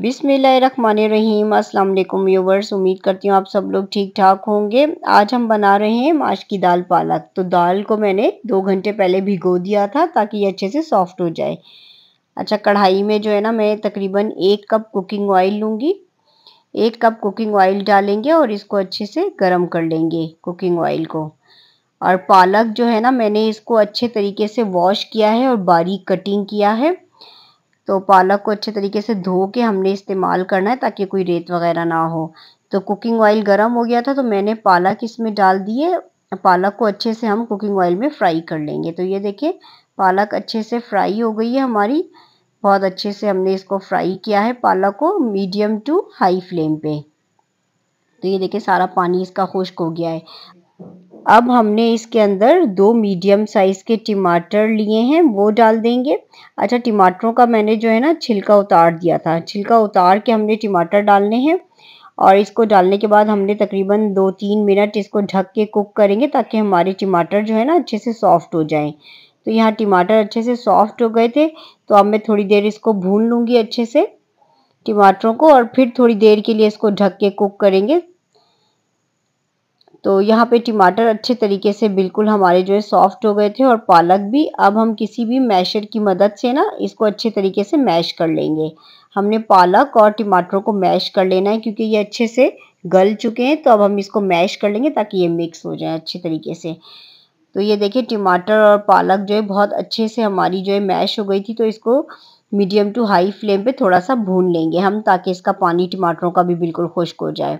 अस्सलाम वालेकुम व्यूवर्स उम्मीद करती हूँ आप सब लोग ठीक ठाक होंगे आज हम बना रहे हैं माश की दाल पालक तो दाल को मैंने दो घंटे पहले भिगो दिया था ताकि ये अच्छे से सॉफ्ट हो जाए अच्छा कढ़ाई में जो है ना मैं तकरीबन एक कप कुकिंग ऑयल लूँगी एक कप कुकिंग ऑयल डालेंगे और इसको अच्छे से गर्म कर लेंगे कुकिंग ऑयल को और पालक जो है ना मैंने इसको अच्छे तरीके से वॉश किया है और बारीक कटिंग किया है तो पालक को अच्छे तरीके से धो के हमने इस्तेमाल करना है ताकि कोई रेत वगैरह ना हो तो कुकिंग ऑयल गर्म हो गया था तो मैंने पालक इसमें डाल दिए पालक को अच्छे से हम कुकिंग ऑयल में फ्राई कर लेंगे तो ये देखिए पालक अच्छे से फ्राई हो गई है हमारी बहुत अच्छे से हमने इसको फ्राई किया है पालक को मीडियम टू हाई फ्लेम पे तो ये देखिए सारा पानी इसका खुश्क हो गया है अब हमने इसके अंदर दो मीडियम साइज़ के टमाटर लिए हैं वो डाल देंगे अच्छा टमाटरों का मैंने जो है ना छिलका उतार दिया था छिलका उतार के हमने टमाटर डालने हैं और इसको डालने के बाद हमने तकरीबन दो तीन मिनट इसको ढक के कुक करेंगे ताकि हमारे टमाटर जो है ना अच्छे से सॉफ्ट हो जाएं तो यहाँ टमाटर अच्छे से सॉफ्ट हो गए थे तो अब मैं थोड़ी देर इसको भून लूँगी अच्छे से टमाटरों को और फिर थोड़ी देर के लिए इसको ढक के कुक करेंगे तो यहाँ पे टमाटर अच्छे तरीके से बिल्कुल हमारे जो है सॉफ्ट हो गए थे और पालक भी अब हम किसी भी मैशर की मदद से ना इसको अच्छे तरीके से मैश कर लेंगे हमने पालक और टमाटरों को मैश कर लेना है क्योंकि ये अच्छे से गल चुके हैं तो अब हम इसको मैश कर लेंगे ताकि ये मिक्स हो जाए अच्छे तरीके से तो ये देखिए टमाटर और पालक जो है बहुत अच्छे से हमारी जो है मैश हो गई थी तो इसको मीडियम टू हाई फ्लेम पे थोड़ा सा भून लेंगे हम ताकि इसका पानी टमाटरों का भी बिल्कुल खुश्क हो जाए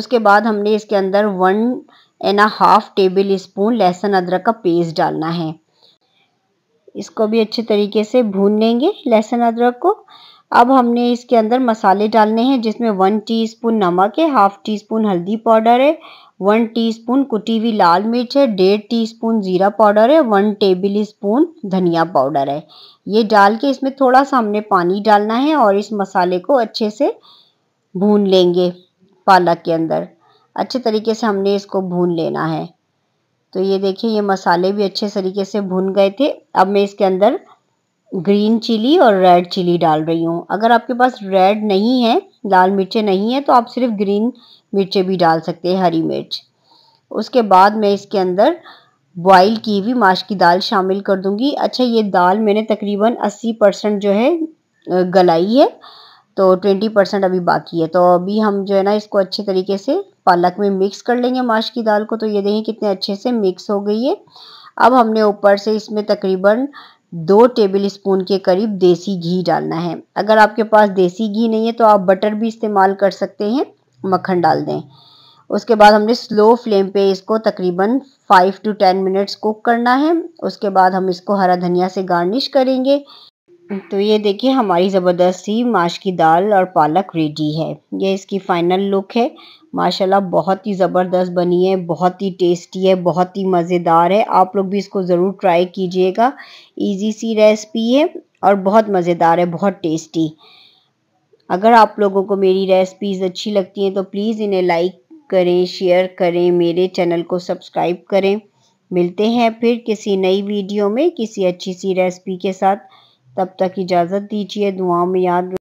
उसके बाद हमने इसके अंदर one and half tablespoon लहसुन अदरक का पेस्ट डालना है इसको भी अच्छे तरीके से भून लेंगे लहसुन अदरक को अब हमने इसके अंदर मसाले डालने हैं जिसमें वन टीस्पून नमक है हाफ टी स्पून हल्दी पाउडर है वन टीस्पून कुटी हुई लाल मिर्च है डेढ़ टीस्पून ज़ीरा पाउडर है वन टेबल स्पून धनिया पाउडर है ये डाल के इसमें थोड़ा सा हमने पानी डालना है और इस मसाले को अच्छे से भून लेंगे पालक के अंदर अच्छे तरीके से हमने इसको भून लेना है तो ये देखिए ये मसाले भी अच्छे तरीके से भून गए थे अब मैं इसके अंदर ग्रीन चिली और रेड चिली डाल रही हूँ अगर आपके पास रेड नहीं है लाल मिर्चें नहीं है तो आप सिर्फ ग्रीन मिर्चें भी डाल सकते हैं हरी मिर्च उसके बाद मैं इसके अंदर बॉईल की हुई माश की दाल शामिल कर दूंगी अच्छा ये दाल मैंने तकरीबन 80 परसेंट जो है गलाई है तो 20 परसेंट अभी बाकी है तो अभी हम जो है ना इसको अच्छे तरीके से पालक में मिक्स कर लेंगे माश की दाल को तो ये देखें कितने अच्छे से मिक्स हो गई है अब हमने ऊपर से इसमें तकरीबन दो टेबल स्पून के करीब देसी घी डालना है अगर आपके पास देसी घी नहीं है तो आप बटर भी इस्तेमाल कर सकते हैं मक्खन डाल दें उसके बाद हमने स्लो फ्लेम पे इसको तकरीबन five to ten minutes cook करना है उसके बाद हम इसको हरा धनिया से गार्निश करेंगे तो ये देखिए हमारी ज़बरदस्त सी माश की दाल और पालक रेडी है ये इसकी फ़ाइनल लुक है माशाल्लाह बहुत ही ज़बरदस्त बनी है बहुत ही टेस्टी है बहुत ही मज़ेदार है आप लोग भी इसको ज़रूर ट्राई कीजिएगा इजी सी रेसिपी है और बहुत मज़ेदार है बहुत टेस्टी अगर आप लोगों को मेरी रेसिपीज़ अच्छी लगती हैं तो प्लीज़ इन्हें लाइक करें शेयर करें मेरे चैनल को सब्सक्राइब करें मिलते हैं फिर किसी नई वीडियो में किसी अच्छी सी रेसिपी के साथ तब तक इजाज़त दीजिए दुआओं में याद